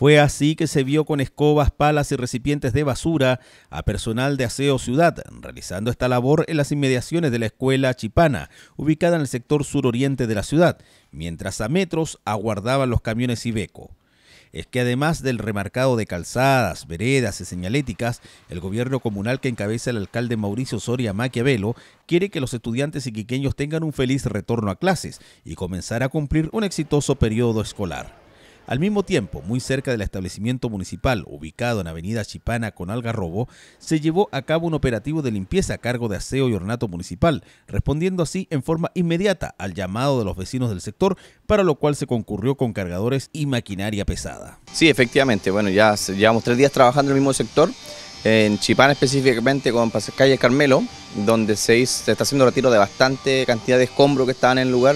Fue así que se vio con escobas, palas y recipientes de basura a personal de Aseo Ciudad, realizando esta labor en las inmediaciones de la escuela Chipana, ubicada en el sector suroriente de la ciudad, mientras a metros aguardaban los camiones Ibeco es que además del remarcado de calzadas, veredas y señaléticas, el gobierno comunal que encabeza el alcalde Mauricio Soria Maquiavelo quiere que los estudiantes iquiqueños tengan un feliz retorno a clases y comenzar a cumplir un exitoso periodo escolar. Al mismo tiempo, muy cerca del establecimiento municipal, ubicado en Avenida Chipana con Algarrobo, se llevó a cabo un operativo de limpieza a cargo de Aseo y Ornato Municipal, respondiendo así en forma inmediata al llamado de los vecinos del sector, para lo cual se concurrió con cargadores y maquinaria pesada. Sí, efectivamente, bueno, ya llevamos tres días trabajando en el mismo sector, en Chipana específicamente con Calle Carmelo, donde se, está haciendo retiro de bastante cantidad de escombro que estaban en el lugar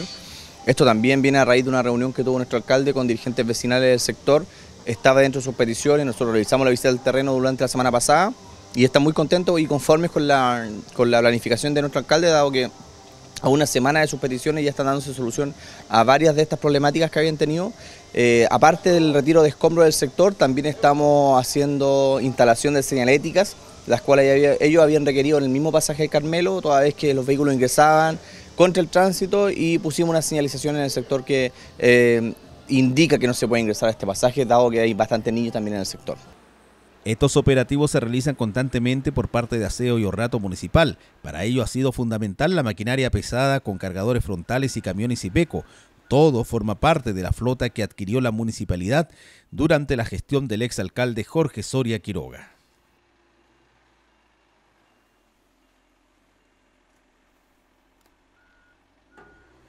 esto también viene a raíz de una reunión que tuvo nuestro alcalde con dirigentes vecinales del sector. Estaba dentro de sus peticiones, nosotros realizamos la visita del terreno durante la semana pasada y está muy contento y conformes con la, planificación de nuestro alcalde, dado que a una semana de sus peticiones ya están dándose solución a varias de estas problemáticas que habían tenido. Eh, aparte del retiro de escombros del sector, también estamos haciendo instalación de señaléticas, las cuales ellos habían requerido en el mismo pasaje de Carmelo, toda vez que los vehículos ingresaban, contra el tránsito y pusimos una señalización en el sector que eh, indica que no se puede ingresar a este pasaje, dado que hay bastantes niños también en el sector. Estos operativos se realizan constantemente por parte de Aseo y Orrato Municipal. Para ello ha sido fundamental la maquinaria pesada con cargadores frontales y camiones y peco Todo forma parte de la flota que adquirió la municipalidad durante la gestión del exalcalde Jorge Soria Quiroga.